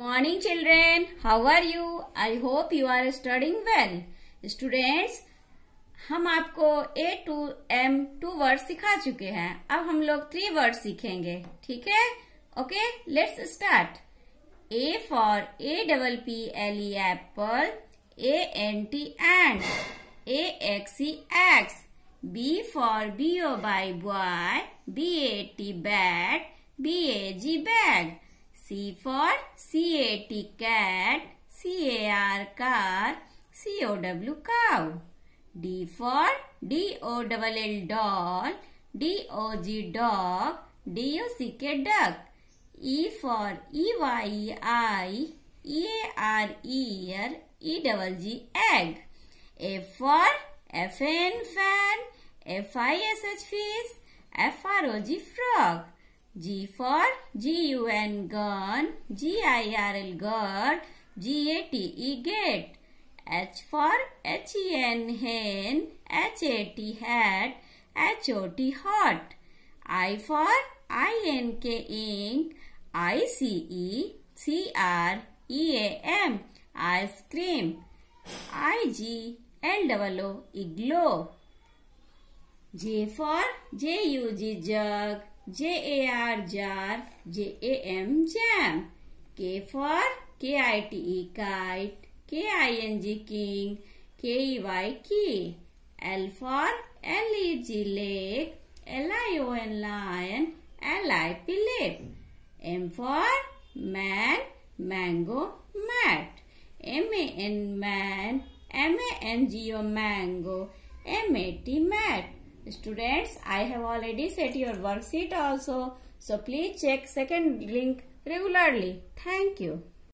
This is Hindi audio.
Morning children how are you I hope you are studying well students हम आपको A to M two word सिखा चुके हैं अब हम लोग थ्री वर्ड सीखेंगे ठीक है okay let's start A for A double P L E apple A N T ant A X E axe B for B O Y boy B A T bat B A G bag C for C-A-T cat, C-A-R car, C-O-W cow. D for D-O-L-L doll, D-O-G dog, D-O-C-K duck. E for E-Y-E-I, E-A-R-E ear, E-double-G egg. F for F-A-N fan, F-I-S-H fish, F-R-O-G frog. G for G-U-N, gun. G-I-R-L, gird. G-A-T-E, gate. H for H-E-N, hen. H-A-T, hat. H-O-T, hot. I for I-N-K, ink. I-C-E, C-R-E-A-M, ice cream. I-G-L-O-O, igloo. J for J-U-G, jug. J A R jar, J A M jam. K for K I T E kite, K I N G king, K E Y key. L for L E G lake, L I O N lion, L I P lip. M for man, mango, mat. M A N man, M A N G O mango, M A T mat. Students, I have already set your worksheet also. So please check second link regularly. Thank you.